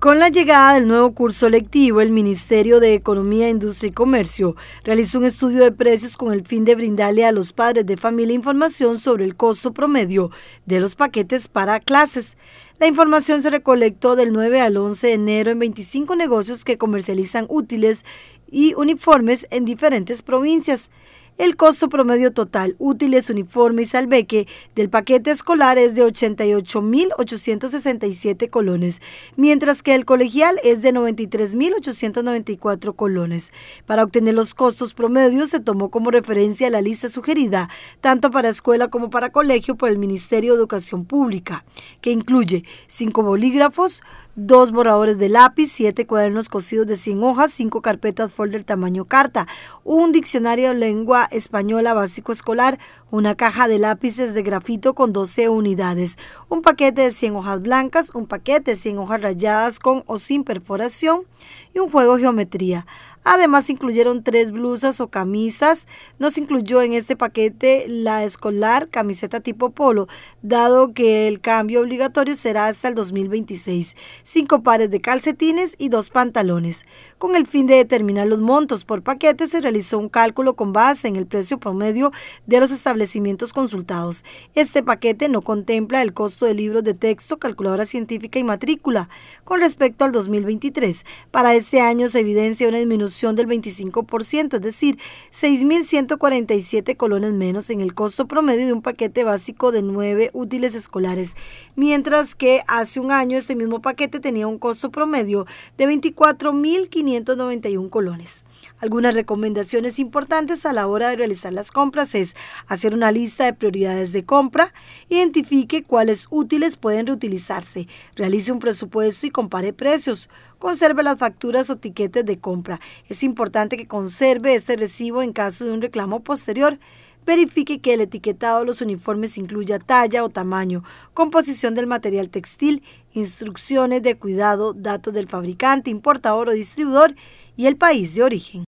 Con la llegada del nuevo curso lectivo, el Ministerio de Economía, Industria y Comercio realizó un estudio de precios con el fin de brindarle a los padres de familia información sobre el costo promedio de los paquetes para clases. La información se recolectó del 9 al 11 de enero en 25 negocios que comercializan útiles y uniformes en diferentes provincias. El costo promedio total, útiles, uniforme y salveque del paquete escolar es de 88.867 colones, mientras que el colegial es de 93.894 colones. Para obtener los costos promedios se tomó como referencia la lista sugerida, tanto para escuela como para colegio, por el Ministerio de Educación Pública, que incluye cinco bolígrafos, dos borradores de lápiz, siete cuadernos cosidos de 100 hojas, cinco carpetas folder tamaño carta, un diccionario de lengua Española Básico Escolar una caja de lápices de grafito con 12 unidades, un paquete de 100 hojas blancas, un paquete de 100 hojas rayadas con o sin perforación y un juego de geometría. Además incluyeron tres blusas o camisas. Nos incluyó en este paquete la escolar, camiseta tipo polo, dado que el cambio obligatorio será hasta el 2026. Cinco pares de calcetines y dos pantalones. Con el fin de determinar los montos por paquete se realizó un cálculo con base en el precio promedio de los establecimientos consultados. Este paquete no contempla el costo de libros de texto, calculadora científica y matrícula. Con respecto al 2023, para este año se evidencia una disminución del 25%, es decir, 6.147 colones menos en el costo promedio de un paquete básico de nueve útiles escolares, mientras que hace un año este mismo paquete tenía un costo promedio de 24.591 colones. Algunas recomendaciones importantes a la hora de realizar las compras es hacer una lista de prioridades de compra, identifique cuáles útiles pueden reutilizarse, realice un presupuesto y compare precios, conserve las facturas o tiquetes de compra es importante que conserve este recibo en caso de un reclamo posterior. Verifique que el etiquetado de los uniformes incluya talla o tamaño, composición del material textil, instrucciones de cuidado, datos del fabricante, importador o distribuidor y el país de origen.